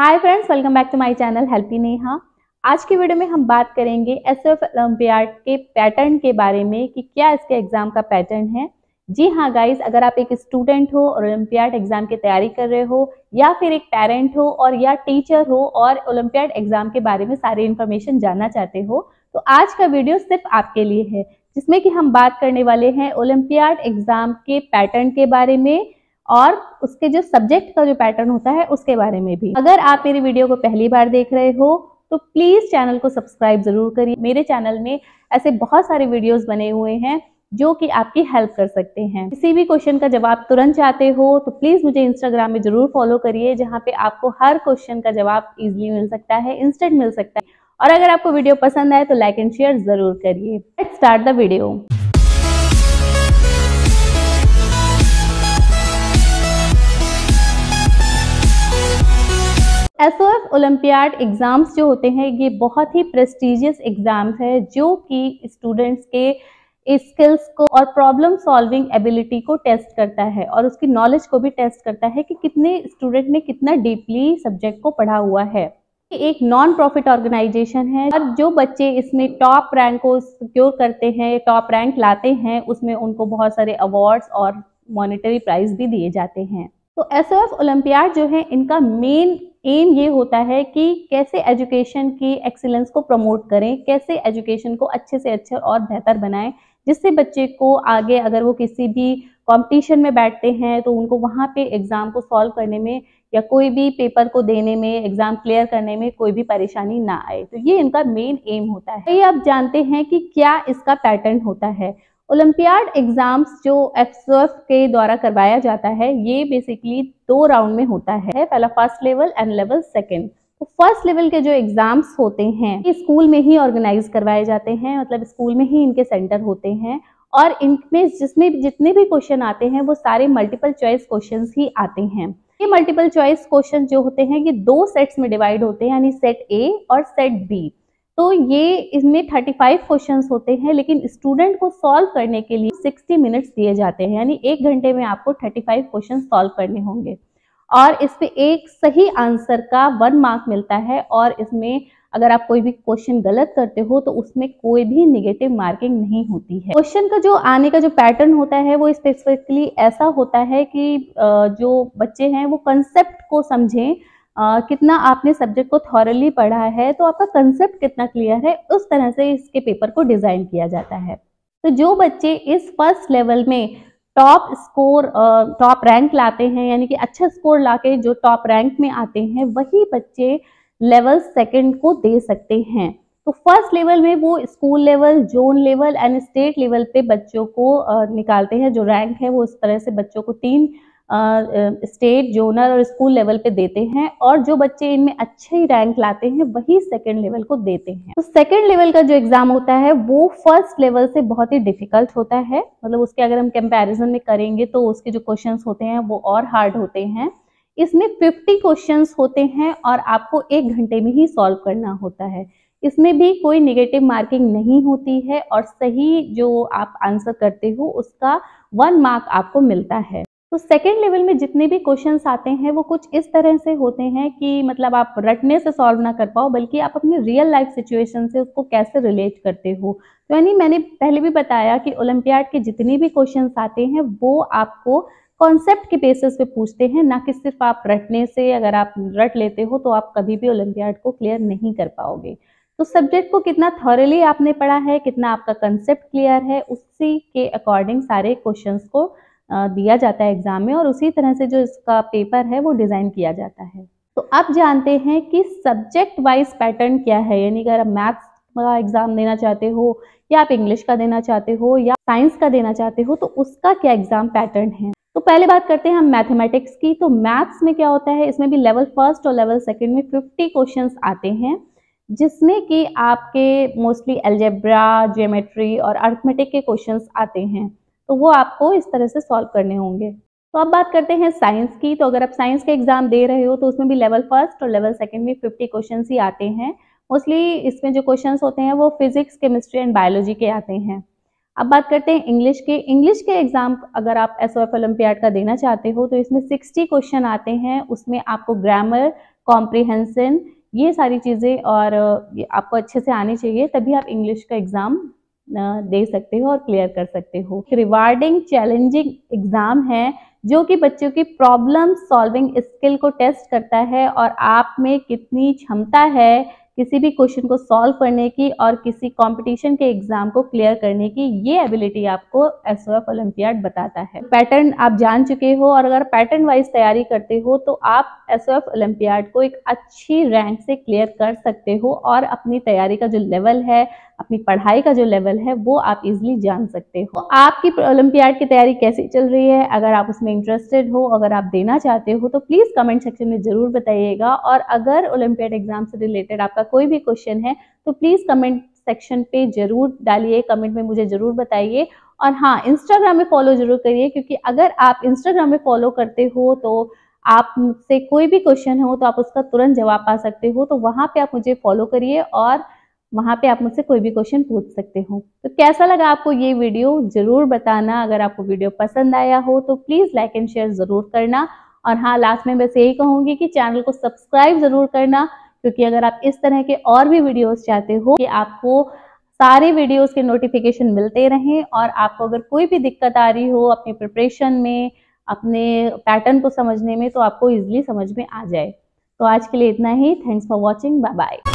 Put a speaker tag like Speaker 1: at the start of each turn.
Speaker 1: hi friends welcome back to my channel Helpy Neha आज की video में हम बात करेंगे एस एफ um, के पैटर्न के बारे में कि क्या इसके एग्ज़ाम का पैटर्न है जी हाँ गाइस अगर आप एक स्टूडेंट हो और ओलम्पियाड एग्ज़ाम की तैयारी कर रहे हो या फिर एक पेरेंट हो और या टीचर हो और ओलम्पियाड एग्ज़ाम के बारे में सारी इन्फॉर्मेशन जानना चाहते हो तो आज का वीडियो सिर्फ आपके लिए है जिसमें कि हम बात करने वाले हैं ओलम्पियाड एग्ज़ाम के पैटर्न के बारे में और उसके जो सब्जेक्ट का जो पैटर्न होता है उसके बारे में भी अगर आप मेरी वीडियो को पहली बार देख रहे हो तो प्लीज़ चैनल को सब्सक्राइब ज़रूर करिए मेरे चैनल में ऐसे बहुत सारे वीडियोस बने हुए हैं जो कि आपकी हेल्प कर सकते हैं किसी भी क्वेश्चन का जवाब तुरंत चाहते हो तो प्लीज़ मुझे इंस्टाग्राम में ज़रूर फॉलो करिए जहाँ पे आपको हर क्वेश्चन का जवाब इजिली मिल सकता है इंस्टेंट मिल सकता है और अगर आपको वीडियो पसंद आए तो लाइक एंड शेयर ज़रूर करिए start the video S O F olympiad exams जो होते हैं ये बहुत ही प्रेस्टिजियस एग्ज़ाम्स है जो कि स्टूडेंट्स के स्किल्स को और प्रॉब्लम सॉल्विंग एबिलिटी को टेस्ट करता है और उसकी नॉलेज को भी टेस्ट करता है कि कितने स्टूडेंट ने कितना डीपली सब्जेक्ट को पढ़ा हुआ है एक नॉन प्रॉफिट ऑर्गेनाइजेशन है और जो बच्चे इसमें टॉप रैंक को सिक्योर करते हैं टॉप रैंक लाते हैं उसमें उनको बहुत सारे अवार्ड्स और मॉनेटरी प्राइज भी दिए जाते हैं तो एस ओ एफ ओलम्पियाड जो है इनका मेन एम ये होता है कि कैसे एजुकेशन की एक्सीलेंस को प्रमोट करें कैसे एजुकेशन को अच्छे से अच्छे और बेहतर बनाएं जिससे बच्चे को आगे अगर वो किसी भी कंपटीशन में बैठते हैं तो उनको वहाँ पे एग्ज़ाम को सॉल्व करने में या कोई भी पेपर को देने में एग्ज़ाम क्लियर करने में कोई भी परेशानी ना आए तो ये इनका मेन एम होता है तो ये आप जानते हैं कि क्या इसका पैटर्न होता है ओलंपियाड एग्जाम्स जो एफ के द्वारा करवाया जाता है ये बेसिकली दो राउंड में होता है पहला first level and level second तो फर्स्ट लेवल के जो एग्जाम्स होते हैं स्कूल में ही ऑर्गेनाइज करवाए जाते हैं मतलब स्कूल में ही इनके सेंटर होते हैं और इनमें जिसमें जितने भी क्वेश्चन आते हैं वो सारे मल्टीपल चॉइस क्वेश्चन ही आते हैं ये मल्टीपल चॉइस क्वेश्चन जो होते हैं ये दो सेट्स में डिवाइड होते हैं यानी सेट ए और सेट बी तो ये इसमें 35 क्वेश्चंस होते हैं लेकिन स्टूडेंट को सॉल्व करने के लिए 60 मिनट्स दिए जाते हैं यानी एक घंटे में आपको 35 क्वेश्चन सॉल्व करने होंगे और इसमें एक सही आंसर का वन मार्क मिलता है और इसमें अगर आप कोई भी क्वेश्चन गलत करते हो तो उसमें कोई भी निगेटिव मार्किंग नहीं होती है क्वेश्चन का जो आने का जो पैटर्न होता है वो स्पेसिफिकली ऐसा होता है कि जो बच्चे हैं वो कंसेप्ट को समझें कितना आपने सब्जेक्ट को थॉरली पढ़ा है तो आपका कंसेप्ट कितना क्लियर है उस तरह से इसके पेपर को डिजाइन किया जाता है तो जो बच्चे इस फर्स्ट लेवल में टॉप स्कोर टॉप रैंक लाते हैं यानी कि अच्छा स्कोर लाके जो टॉप रैंक में आते हैं वही बच्चे लेवल सेकंड को दे सकते हैं तो फर्स्ट लेवल में वो school level zone level and state level पे बच्चों को निकालते हैं जो रैंक है वो इस तरह से बच्चों को तीन स्टेट जोनल और स्कूल लेवल पे देते हैं और जो बच्चे इनमें अच्छे ही रैंक लाते हैं वही सेकेंड लेवल को देते हैं तो सेकेंड लेवल का जो एग्जाम होता है वो फर्स्ट लेवल से बहुत ही डिफिकल्ट होता है मतलब उसके अगर हम कंपेरिजन में करेंगे तो उसके जो क्वेश्चन होते हैं वो और हार्ड होते हैं इसमें 50 क्वेश्चंस होते हैं और आपको एक घंटे में ही सॉल्व करना होता है इसमें भी कोई निगेटिव मार्किंग नहीं होती है और सही जो आप आंसर करते हो उसका वन मार्क आपको मिलता है तो सेकेंड लेवल में जितने भी क्वेश्चन आते हैं वो कुछ इस तरह से होते हैं कि मतलब आप रटने से सॉल्व ना कर पाओ बल्कि आप अपनी रियल लाइफ सिचुएशन से उसको कैसे रिलेट करते हो तो यानी मैंने पहले भी बताया कि ओलंपियाड के जितने भी क्वेश्चन आते हैं वो आपको कॉन्सेप्ट के बेसिस पे पूछते हैं ना कि सिर्फ आप रटने से अगर आप रट लेते हो तो आप कभी भी ओलंपियाड को क्लियर नहीं कर पाओगे तो सब्जेक्ट को कितना थॉरली आपने पढ़ा है कितना आपका कंसेप्ट क्लियर है उसी के अकॉर्डिंग सारे क्वेश्चन को दिया जाता है एग्ज़ाम में और उसी तरह से जो इसका पेपर है वो डिज़ाइन किया जाता है तो अब जानते हैं कि सब्जेक्ट वाइज पैटर्न क्या है यानी अगर आप मैथ्स का एग्ज़ाम देना चाहते हो या आप इंग्लिश का देना चाहते हो या साइंस का देना चाहते हो तो उसका क्या एग्ज़ाम पैटर्न है तो पहले बात करते हैं हम मैथमेटिक्स की तो मैथ्स में क्या होता है इसमें भी लेवल फर्स्ट और लेवल सेकेंड में फिफ्टी क्वेश्चन आते हैं जिसमें कि आपके मोस्टली एल्जेब्रा ज्योमेट्री और अर्थमेटिक के क्वेश्चंस आते हैं तो वो आपको इस तरह से सॉल्व करने होंगे तो अब बात करते हैं साइंस की तो अगर आप साइंस के एग्जाम दे रहे हो तो उसमें भी लेवल फर्स्ट और लेवल सेकेंड में फिफ्टी क्वेश्चन ही आते हैं मोस्टली इसमें जो क्वेश्चन होते हैं वो फिजिक्स केमिस्ट्री एंड बायोलॉजी के आते हैं अब बात करते हैं इंग्लिश के इंग्लिश के एग्जाम अगर आप एस ओलम्पियाड का देना चाहते हो तो इसमें 60 क्वेश्चन आते हैं उसमें आपको ग्रामर कॉम्प्रिहेंसन ये सारी चीज़ें और आपको अच्छे से आनी चाहिए तभी आप इंग्लिश का एग्ज़ाम दे सकते हो और क्लियर कर सकते हो रिवार्डिंग चैलेंजिंग एग्जाम है जो कि बच्चों की प्रॉब्लम सॉल्विंग स्किल को टेस्ट करता है और आप में कितनी क्षमता है किसी भी क्वेश्चन को सॉल्व करने की और किसी कंपटीशन के एग्जाम को क्लियर करने की ये एबिलिटी आपको एस ओलम्पियाड बताता है पैटर्न आप जान चुके हो और अगर पैटर्न वाइज तैयारी करते हो तो आप एस ओलंपियाड को एक अच्छी रैंक से क्लियर कर सकते हो और अपनी तैयारी का जो लेवल है अपनी पढ़ाई का जो लेवल है वो आप इजिली जान सकते हो आपकी ओलम्पियाड की तैयारी कैसी चल रही है अगर आप उसमें इंटरेस्टेड हो अगर आप देना चाहते हो तो प्लीज़ कमेंट सेक्शन में ज़रूर बताइएगा और अगर ओलंपियाड एग्जाम से रिलेटेड आपका आपका कोई भी क्वेश्चन है तो प्लीज़ कमेंट सेक्शन पे जरूर डालिए कमेंट में मुझे ज़रूर बताइए और हाँ इंस्टाग्राम में फॉलो जरूर करिए क्योंकि अगर आप इंस्टाग्राम में फॉलो करते हो तो आप मुझसे कोई भी क्वेश्चन हो तो आप उसका तुरंत जवाब पा सकते हो तो वहाँ पे आप मुझे फॉलो करिए और वहाँ पे आप मुझसे कोई भी क्वेश्चन पूछ सकते हो तो कैसा लगा आपको ये वीडियो ज़रूर बताना अगर आपको वीडियो पसंद आया हो तो प्लीज़ लाइक एंड शेयर ज़रूर करना और हाँ लास्ट में बस यही कहूँगी कि चैनल को सब्सक्राइब ज़रूर करना क्योंकि अगर आप इस तरह के और भी वीडियोस चाहते हो कि आपको सारे वीडियोस के नोटिफिकेशन मिलते रहें और आपको अगर कोई भी दिक्कत आ रही हो अपने प्रिपरेशन में अपने पैटर्न को समझने में तो आपको इजिली समझ में आ जाए तो आज के लिए इतना ही thanks for watching bye bye